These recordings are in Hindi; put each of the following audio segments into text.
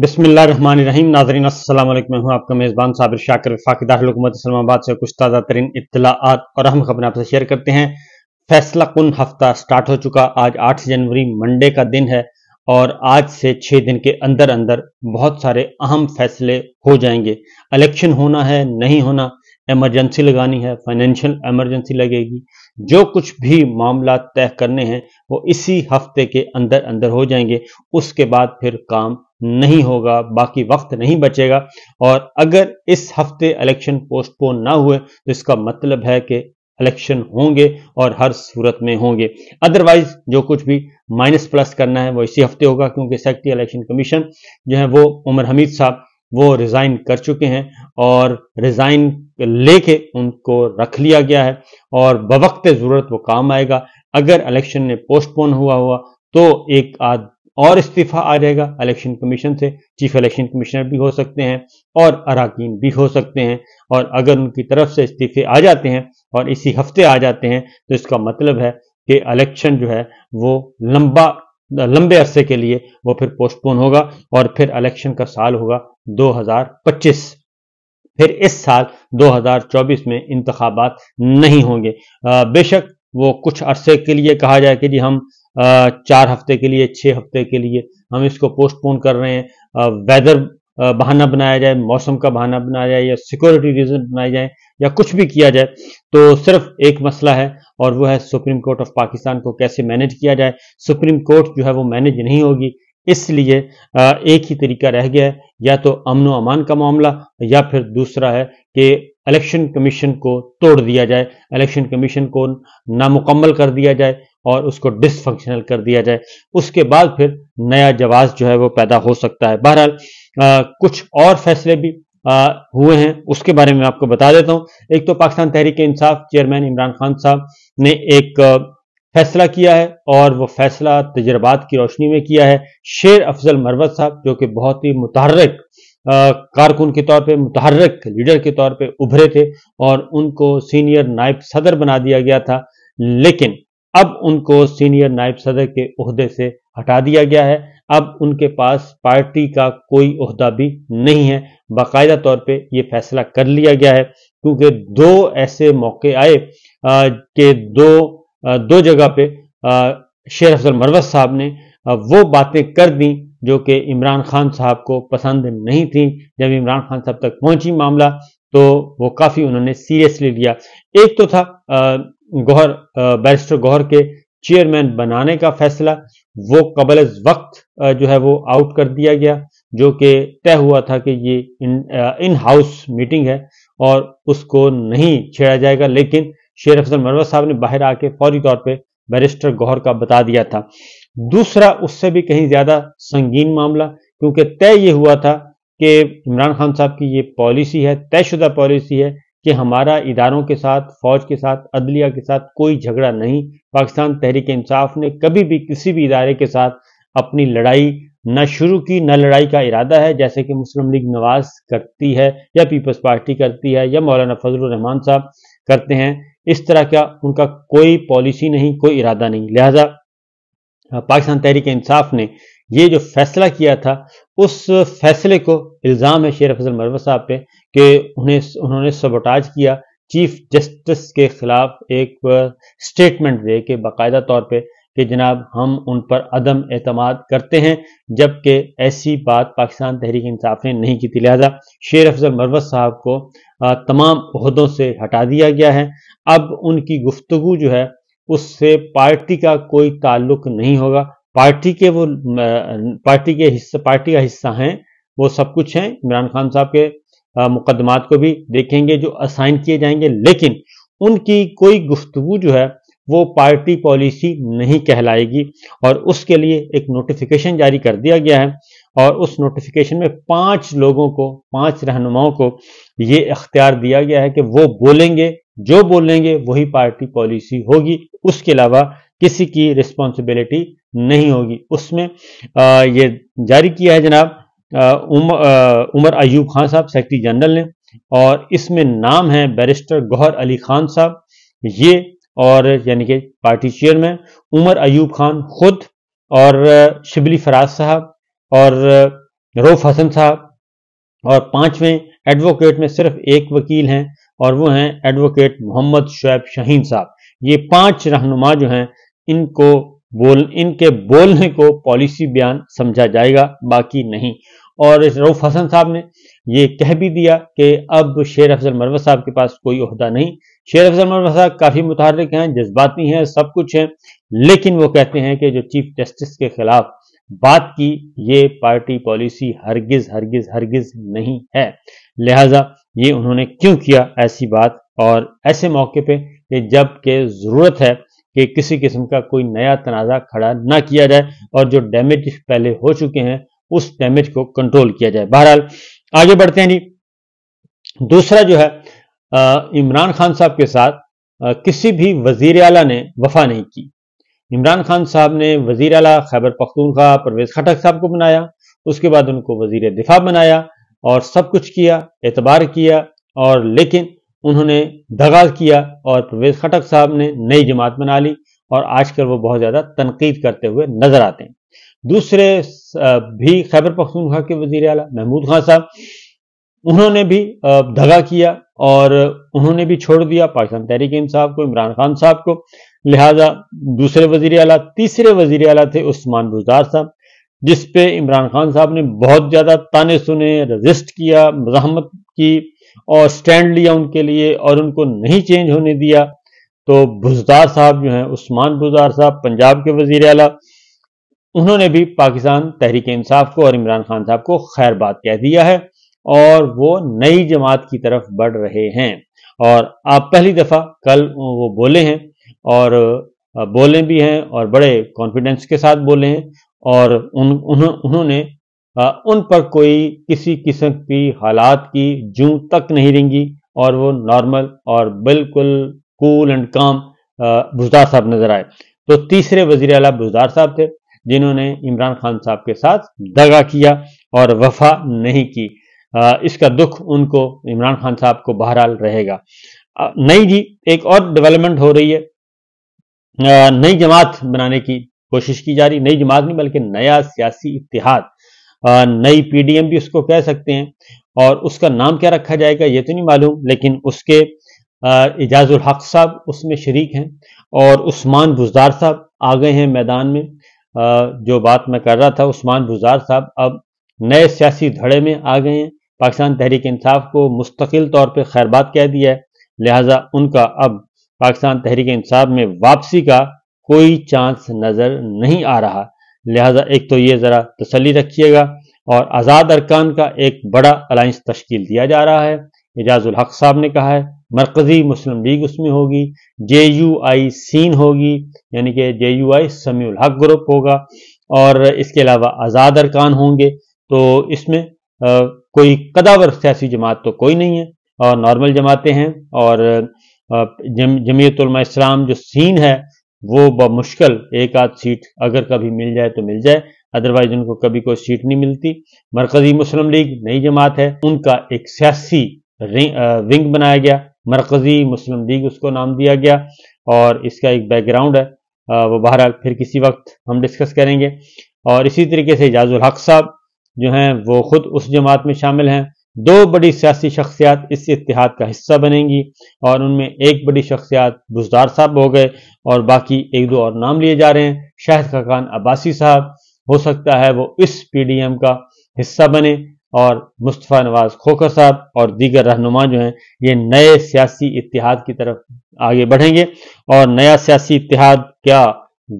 बिसमीम नाजरीन असल मैं हूँ आपका मेज़बान साबिर शाकर फाकि हुकूमत इस्लामाबाद से कुछ ताज़ा तरीन इतलात और अहम खबरें आपसे शेयर करते हैं फैसला कन हफ्ता स्टार्ट हो चुका आज 8 जनवरी मंडे का दिन है और आज से छः दिन के अंदर अंदर बहुत सारे अहम फैसले हो जाएंगे इलेक्शन होना है नहीं होना एमरजेंसी लगानी है फाइनेंशियल एमरजेंसी लगेगी जो कुछ भी मामला तय करने हैं वो इसी हफ्ते के अंदर अंदर हो जाएंगे उसके बाद फिर काम नहीं होगा बाकी वक्त नहीं बचेगा और अगर इस हफ्ते इलेक्शन पोस्टपोन ना हुए तो इसका मतलब है कि इलेक्शन होंगे और हर सूरत में होंगे अदरवाइज जो कुछ भी माइनस प्लस करना है वो इसी हफ्ते होगा क्योंकि सेक्टरी इलेक्शन कमीशन जो है वो उमर हमीद साहब वो रिज़ाइन कर चुके हैं और रिज़ाइन लेके उनको रख लिया गया है और बवक्त ज़रूरत वो काम आएगा अगर इलेक्शन ने पोस्टपोन हुआ हुआ तो एक आध और इस्तीफा आ जाएगा इलेक्शन कमीशन से चीफ इलेक्शन कमिश्नर भी हो सकते हैं और अरकान भी हो सकते हैं और अगर उनकी तरफ से इस्तीफे आ जाते हैं और इसी हफ्ते आ जाते हैं तो इसका मतलब है कि इलेक्शन जो है वो लंबा लंबे अरसे के लिए वो फिर पोस्टपोन होगा और फिर इलेक्शन का साल होगा 2025 फिर इस साल 2024 में इंतबात नहीं होंगे बेशक वो कुछ अरसे के लिए कहा जाए कि जी हम चार हफ्ते के लिए छः हफ्ते के लिए हम इसको पोस्टपोन कर रहे हैं वेदर बहाना बनाया जाए मौसम का बहाना बनाया जाए या सिक्योरिटी रीजन बनाए जाए या कुछ भी किया जाए तो सिर्फ एक मसला है और वो है सुप्रीम कोर्ट ऑफ पाकिस्तान को कैसे मैनेज किया जाए सुप्रीम कोर्ट जो है वो मैनेज नहीं होगी इसलिए एक ही तरीका रह गया है या तो अमन अमान का मामला या फिर दूसरा है कि इलेक्शन कमीशन को तोड़ दिया जाए इलेक्शन कमीशन को नामुकम्मल कर दिया जाए और उसको डिसफंक्शनल कर दिया जाए उसके बाद फिर नया जवाब जो है वो पैदा हो सकता है बहरहाल कुछ और फैसले भी आ, हुए हैं उसके बारे में आपको बता देता हूं एक तो पाकिस्तान तहरीक इंसाफ चेयरमैन इमरान खान साहब ने एक फैसला किया है और वो फैसला तजर्बात की रोशनी में किया है शेर अफजल मरवत साहब जो कि बहुत ही मुतहरक कारकुन के तौर पे मुतहरक लीडर के तौर पे उभरे थे और उनको सीनियर नायब सदर बना दिया गया था लेकिन अब उनको सीनियर नायब सदर के उहदे से हटा दिया गया है अब उनके पास पार्टी का कोई उहदा भी नहीं है बाकायदा तौर पे ये फैसला कर लिया गया है क्योंकि दो ऐसे मौके आए कि दो दो जगह पे शेर अफजल मरवत साहब ने वो बातें कर दी जो कि इमरान खान साहब को पसंद नहीं थी जब इमरान खान साहब तक पहुंची मामला तो वो काफ़ी उन्होंने सीरियसली लिया एक तो था गौहर बैरिस्टर गौहर के चेयरमैन बनाने का फैसला वो कबल वक्त जो है वो आउट कर दिया गया जो कि तय हुआ था कि ये इन इन हाउस मीटिंग है और उसको नहीं छेड़ा जाएगा लेकिन शेर अफजल मरवा साहब ने बाहर आके फौरी तौर पे बैरिस्टर गौहर का बता दिया था दूसरा उससे भी कहीं ज्यादा संगीन मामला क्योंकि तय ये हुआ था कि इमरान खान साहब की ये पॉलिसी है तयशुदा पॉलिसी है कि हमारा इदारों के साथ फौज के साथ अदलिया के साथ कोई झगड़ा नहीं पाकिस्तान तहरीक इंसाफ ने कभी भी किसी भी इदारे के साथ अपनी लड़ाई न शुरू की न लड़ाई का इरादा है जैसे कि मुस्लिम लीग नवाज करती है या पीपल्स पार्टी करती है या मौलाना फजल रहमान साहब करते हैं इस तरह का उनका कोई पॉलिसी नहीं कोई इरादा नहीं लिहाजा पाकिस्तान तहरीक इंसाफ ने ये जो फैसला किया था उस फैसले को इल्ज़ाम है शेर फजल मरवा साहब पे कि उन्हें उन्होंने सबोटाज किया चीफ जस्टिस के खिलाफ एक स्टेटमेंट दे के बाकायदा तौर पे कि जनाब हम उन पर अदम अतमाद करते हैं जबकि ऐसी बात पाकिस्तान तहरीक इंसाफ ने नहीं की थी लिहाजा शेर अफजल मरवत साहब को तमाम अहदों से हटा दिया गया है अब उनकी गुफ्तु जो है उससे पार्टी का कोई ताल्लुक नहीं होगा पार्टी के वो पार्टी के हिस्सा पार्टी का हिस्सा हैं वो सब कुछ हैं इमरान खान साहब के मुकदमात को भी देखेंगे जो असाइन किए जाएंगे लेकिन उनकी कोई गुफ्तु जो है वो पार्टी पॉलिसी नहीं कहलाएगी और उसके लिए एक नोटिफिकेशन जारी कर दिया गया है और उस नोटिफिकेशन में पांच लोगों को पांच रहनुमाओं को ये अख्तियार दिया गया है कि वो बोलेंगे जो बोलेंगे वही पार्टी पॉलिसी होगी उसके अलावा किसी की रिस्पॉन्सिबिलिटी नहीं होगी उसमें ये जारी किया है जनाब उम, उमर अयूब खान साहब सेक्रेटरी जनरल ने और इसमें नाम है बैरिस्टर गौहर अली खान साहब ये और यानी कि पार्टी चेयरमैन उमर अयूब खान खुद और शिबली फराज साहब और रोफ हसन साहब और पांचवें एडवोकेट में सिर्फ एक वकील हैं और वो हैं एडवोकेट मोहम्मद शुएब शहीन साहब ये पांच रहनुमा जो हैं इनको बोल इनके बोलने को पॉलिसी बयान समझा जाएगा बाकी नहीं और रऊफ हसन साहब ने ये कह भी दिया कि अब शेर अफजल मरवा साहब के पास कोई अहदा नहीं शेर अफजल मरवा साहब काफ़ी मुतहरक हैं जज्बाती हैं सब कुछ हैं लेकिन वो कहते हैं कि जो चीफ जस्टिस के खिलाफ बात की ये पार्टी पॉलिसी हरगिज हरगिज हरगिज नहीं है लिहाजा ये उन्होंने क्यों किया ऐसी बात और ऐसे मौके पे कि जब के ज़रूरत है कि किसी किस्म का कोई नया तनाज़ा खड़ा ना किया जाए और जो डैमेज पहले हो चुके हैं उस डैमेज को कंट्रोल किया जाए बहरहाल आगे बढ़ते हैं जी दूसरा जो है इमरान खान साहब के साथ आ, किसी भी वजीर अला ने वफा नहीं की इमरान खान साहब ने वजीर अला खैबर पख्तूनखा परवेज खटक साहब को बनाया उसके बाद उनको वजीर दिफा बनाया और सब कुछ किया एतबार किया और लेकिन उन्होंने दगा किया और परवेज खटक साहब ने नई जमात बना ली और आजकल वो बहुत ज़्यादा तनकीद करते हुए नजर आते हैं दूसरे भी खैबर पख्तूनखा के वजीर अला महमूद खान साहब उन्होंने भी दगा किया और उन्होंने भी छोड़ दिया पाकिस्तान तहरीक इंसाफ को इमरान खान साहब को लिहाजा दूसरे वजीर अला तीसरे वजीर अला थे उस्मान गुजार साहब जिस इमरान खान साहब ने बहुत ज़्यादा ताने सुने रजिस्ट किया मजामत की और स्टैंड लिया उनके लिए और उनको नहीं चेंज होने दिया तो भुजदार साहब जो हैं उस्मान भुजदार साहब पंजाब के वजीर अला उन्होंने भी पाकिस्तान तहरीक इंसाफ को और इमरान खान साहब को खैर बात कह दिया है और वो नई जमात की तरफ बढ़ रहे हैं और आप पहली दफ़ा कल वो बोले हैं और बोले भी हैं और बड़े कॉन्फिडेंस के साथ बोले हैं और उन, उन्होंने उन पर कोई किसी किस्म की हालात की जू तक नहीं रेंगी और वो नॉर्मल और बिल्कुल कूल एंड काम बुजदार साहब नजर आए तो तीसरे वजीर अला बुजदार साहब थे जिन्होंने इमरान खान साहब के साथ दगा किया और वफा नहीं की इसका दुख उनको इमरान खान साहब को बहरहाल रहेगा नई जी एक और डेवलपमेंट हो रही है नई जमात बनाने की कोशिश की जा रही नई जमात नहीं बल्कि नया सियासी इतिहाद नई पीडीएम भी उसको कह सकते हैं और उसका नाम क्या रखा जाएगा ये तो नहीं मालूम लेकिन उसके एजाजुल हक साहब उसमें शरीक हैं और उस्मान बुजदार साहब आ गए हैं मैदान में जो बात मैं कर रहा था उस्मान बुजदार साहब अब नए सियासी धड़े में आ गए हैं पाकिस्तान तहरीक इंसाफ को मुस्तकिल तौर पर खैरबाद कह दिया है लिहाजा उनका अब पाकिस्तान तहरीक इंसाफ में वापसी का कोई चांस नज़र नहीं आ रहा लिहाजा एक तो ये ज़रा तसली रखिएगा और आज़ाद अरकान का एक बड़ा अलाइंस तश्कील दिया जा रहा है एजाजुल हक साहब ने कहा है मरकज़ी मुस्लिम लीग उसमें होगी जे यू आई सीन होगी यानी कि जे यू आई समीउल हक ग्रुप होगा और इसके अलावा आज़ाद अरकान होंगे तो इसमें आ, कोई कदावर सियासी जमात तो कोई नहीं है और नॉर्मल जमातें हैं और जम, जमीयतलमा इस्लाम जो सीन है वो बमुश्किल एक आध सीट अगर कभी मिल जाए तो मिल जाए अदरवाइज उनको कभी कोई सीट नहीं मिलती मरकजी मुस्लिम लीग नई जमात है उनका एक सियासी विंग बनाया गया मरकजी मुस्लिम लीग उसको नाम दिया गया और इसका एक बैकग्राउंड है वो बाहर फिर किसी वक्त हम डिस्कस करेंगे और इसी तरीके से एजाजुल हक साहब जो हैं वो खुद उस जमात में शामिल हैं दो बड़ी सियासी शख्सियात इस इतिहाद का हिस्सा बनेंगी और उनमें एक बड़ी शख्सियात बुजदार साहब हो गए और बाकी एक दो और नाम लिए जा रहे हैं शाहिद खान अब्बासी साहब हो सकता है वो इस पीडीएम का हिस्सा बने और मुस्तफ़ा नवाज खोखर साहब और दीगर रहनुमा जो हैं ये नए सियासी इतिहाद की तरफ आगे बढ़ेंगे और नया सियासी इतिहाद क्या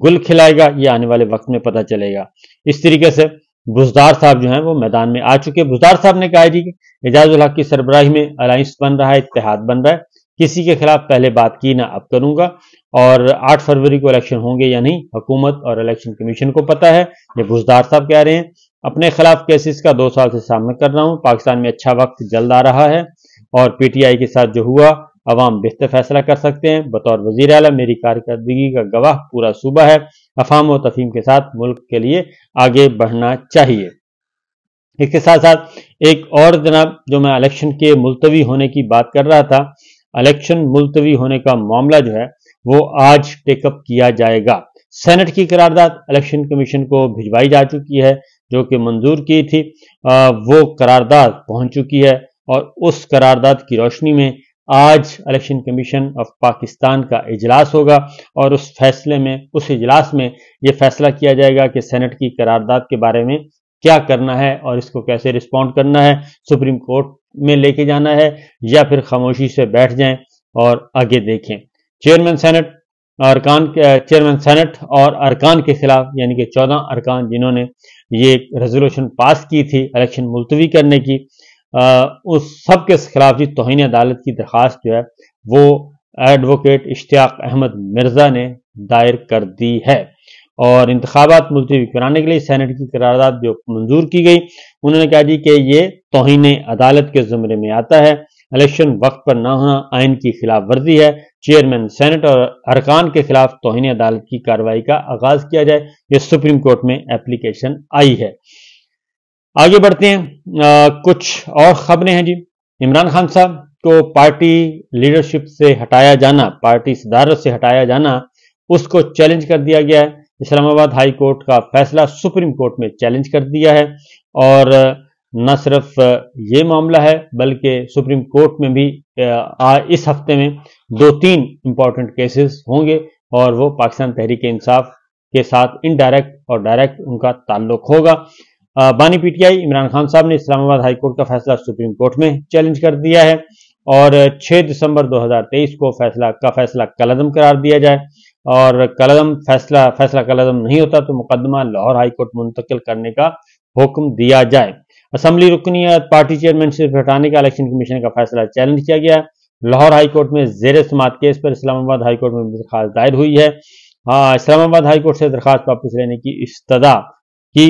गुल खिलाएगा ये आने वाले वक्त में पता चलेगा इस तरीके से बुजदार साहब जो है वो मैदान में आ चुके बुजदार साहब ने कहा जी कि एजाज हक की सरबराही में अलायंस बन रहा है इतिहाद बन रहा है किसी के खिलाफ पहले बात की ना अब करूंगा और 8 फरवरी को इलेक्शन होंगे या नहीं हुकूमत और इलेक्शन कमीशन को पता है ये बुजदार साहब कह रहे हैं अपने खिलाफ केसेस का दो साल से सामना कर रहा हूँ पाकिस्तान में अच्छा वक्त जल्द आ रहा है और पीटीआई के साथ जो हुआ अवाम बेहतर फैसला कर सकते हैं बतौर वजीर अला मेरी कारकर्दगी का गवाह पूरा सूबा है अफाम और तफीम के साथ मुल्क के लिए आगे बढ़ना चाहिए इसके साथ साथ एक और जनाब जो मैं इलेक्शन के मुलतवी होने की बात कर रहा था इलेक्शन मुलतवी होने का मामला जो है वो आज टेकअप किया जाएगा सेनेट की करारदाद इलेक्शन कमीशन को भिजवाई जा चुकी है जो कि मंजूर की थी आ, वो करारदाद पहुंच चुकी है और उस करारदाद की रोशनी में आज इलेक्शन कमीशन ऑफ पाकिस्तान का इजलास होगा और उस फैसले में उस इजलास में ये फैसला किया जाएगा कि सेनेट की करारदाद के बारे में क्या करना है और इसको कैसे रिस्पॉन्ड करना है सुप्रीम कोर्ट में लेके जाना है या फिर खामोशी से बैठ जाएं और आगे देखें चेयरमैन सेनेट अरकान चेयरमैन सेनेट और अरकान के खिलाफ यानी कि चौदह अरकान जिन्होंने ये रेजोल्यूशन पास की थी इलेक्शन मुलतवी करने की उस सब के खिलाफ जी तोहन अदालत की दरख्वास्त जो है वो एडवोकेट इश्तियाक अहमद मिर्जा ने दायर कर दी है और इंतबात मुलतवी कराने के लिए सैनेट की करारदाद जो मंजूर की गई उन्होंने कहा जी कि ये तोहन अदालत के जुमरे में आता है इलेक्शन वक्त पर ना होना आइन की खिलाफ वर्जी है चेयरमैन सेनेट और अरकान के खिलाफ तोहनी अदालत की कार्रवाई का आगाज किया जाए ये सुप्रीम कोर्ट में एप्लीकेशन आई है आगे बढ़ते हैं आ, कुछ और खबरें हैं जी इमरान खान साहब को पार्टी लीडरशिप से हटाया जाना पार्टी सदारत से हटाया जाना उसको चैलेंज कर दिया गया है इस्लामाबाद हाई कोर्ट का फैसला सुप्रीम कोर्ट में चैलेंज कर दिया है और न सिर्फ ये मामला है बल्कि सुप्रीम कोर्ट में भी आ, इस हफ्ते में दो तीन इंपॉर्टेंट केसेस होंगे और वो पाकिस्तान तहरीक इंसाफ के साथ इनडायरेक्ट और डायरेक्ट उनका ताल्लुक होगा बानी पीटीआई इमरान खान साहब ने इस्लामाबाद हाईकोर्ट का फैसला सुप्रीम कोर्ट में चैलेंज कर दिया है और 6 दिसंबर 2023 को फैसला का फैसला कलदम करार दिया जाए और कलदम फैसला फैसला कलदम नहीं होता तो मुकदमा लाहौर हाईकोर्ट मुंतकिल करने का हुक्म दिया जाए असम्बली रुकनीत पार्टी चेयरमैनशिप हटाने का इलेक्शन कमीशन का फैसला चैलेंज किया गया लाहौर हाईकोर्ट में जेर समात केस पर इस्लामाबाद हाईकोर्ट में दरखास्त दायर हुई है हाँ इस्लामाबाद हाईकोर्ट से दरखास्त वापस लेने की इस्तः की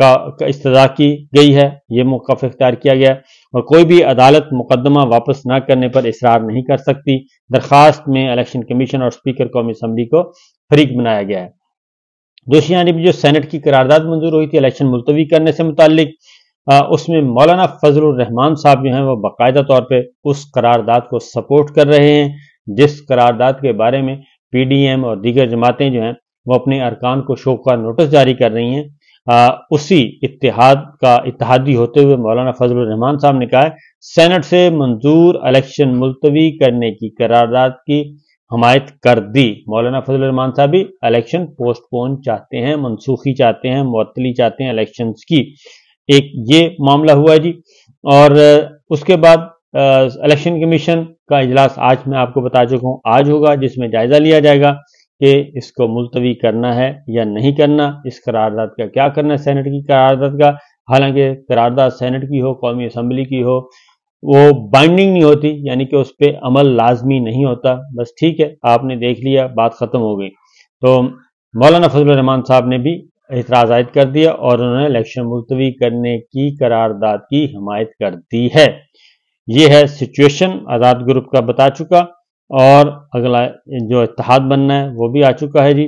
का, का इस्तः की गई है ये मौकफ इख्तियार किया गया और कोई भी अदालत मुकदमा वापस ना करने पर इसरार नहीं कर सकती दरख्वास्त में इलेक्शन कमीशन और स्पीकर कौमी असम्बली को फरीक बनाया गया है दूसरी भी जो सेनेट की करारदाद मंजूर हुई थी इलेक्शन मुलतवी करने से मुतलिक उसमें मौलाना फजल रहमान साहब जो हैं वो बाकायदा तौर पर उस करारदाद को सपोर्ट कर रहे हैं जिस करारदाद के बारे में पी डी एम और दीगर जमातें जो हैं वो अपने अरकान को शोक का नोटिस जारी कर रही हैं उसी इतिहाद का इतिहादी होते हुए मौलाना फजल रहमान साहब ने कहा सेनेट से मंजूर इलेक्शन मुलतवी करने की करारदाद की हमायत कर दी मौलाना फजल रहमान साहब भी इलेक्शन पोस्टपोन चाहते हैं मनसूखी चाहते हैं मअतली चाहते हैं इलेक्शन की एक ये मामला हुआ जी और उसके बाद इलेक्शन कमीशन का इजलास आज मैं आपको बता चुका हूँ आज होगा जिसमें जायजा लिया जाएगा कि इसको मुलतवी करना है या नहीं करना इस करारदाद का क्या करना है सैनट की करारदाद का हालांकि करारदाद सैनट की हो कौमी असम्बली की हो वो बाइंडिंग नहीं होती यानी कि उस पर अमल लाजमी नहीं होता बस ठीक है आपने देख लिया बात ख़त्म हो गई तो मौलाना फजल रहमान साहब ने भी एतराज़ आयद कर दिया और उन्होंने इलेक्शन मुलतवी करने की करारदाद की हमायत कर दी है ये है सिचुएशन आज़ाद ग्रुप का बता चुका और अगला जो इतिहाद बनना है वो भी आ चुका है जी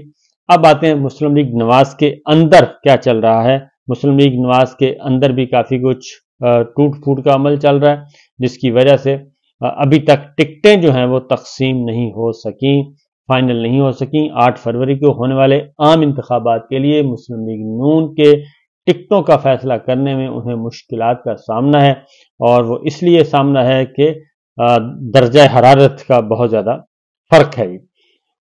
अब आते हैं मुस्लिम लीग नवाज के अंदर क्या चल रहा है मुस्लिम लीग नवाज के अंदर भी काफ़ी कुछ टूट फूट का अमल चल रहा है जिसकी वजह से अभी तक टिकटें जो हैं वो तकसीम नहीं हो सकी फाइनल नहीं हो सकी आठ फरवरी को होने वाले आम इंतबात के लिए मुस्लिम लीग नून के टिकटों का फैसला करने में उन्हें मुश्किल का सामना है और वो इसलिए सामना है कि दर्ज हरारत का बहुत ज़्यादा फ़र्क है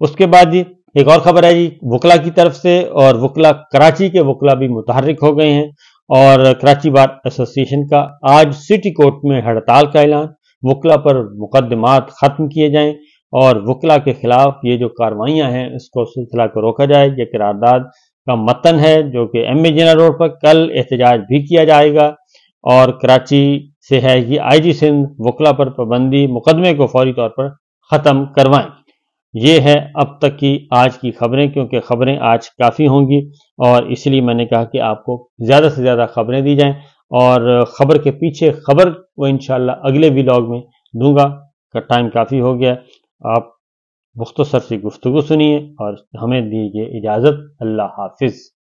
उसके बाद जी एक और खबर है जी वकला की तरफ से और वकला कराची के वकला भी मुतहरक हो गए हैं और कराची बार एसोसिएशन का आज सिटी कोर्ट में हड़ताल का ऐलान वकला पर मुकदमात ख़त्म किए जाएं और वकला के खिलाफ ये जो कार्रवाइयाँ हैं इसको सिलसिला को रोका जाए यह करारदाद का मतन है जो कि एम ए जना रोड पर कल एहतजाज भी किया जाएगा और कराची से है कि आईजी सिंध वकला पर पाबंदी मुकदमे को फौरी तौर पर ख़त्म करवाएं ये है अब तक की आज की खबरें क्योंकि खबरें आज काफ़ी होंगी और इसलिए मैंने कहा कि आपको ज़्यादा से ज़्यादा खबरें दी जाएं और ख़बर के पीछे खबर को इन अगले व्लॉग में दूंगा का टाइम काफ़ी हो गया आप मुख्तसर सी गुफ्तु सुनिए और हमें दीजिए इजाज़त अल्लाह हाफिज़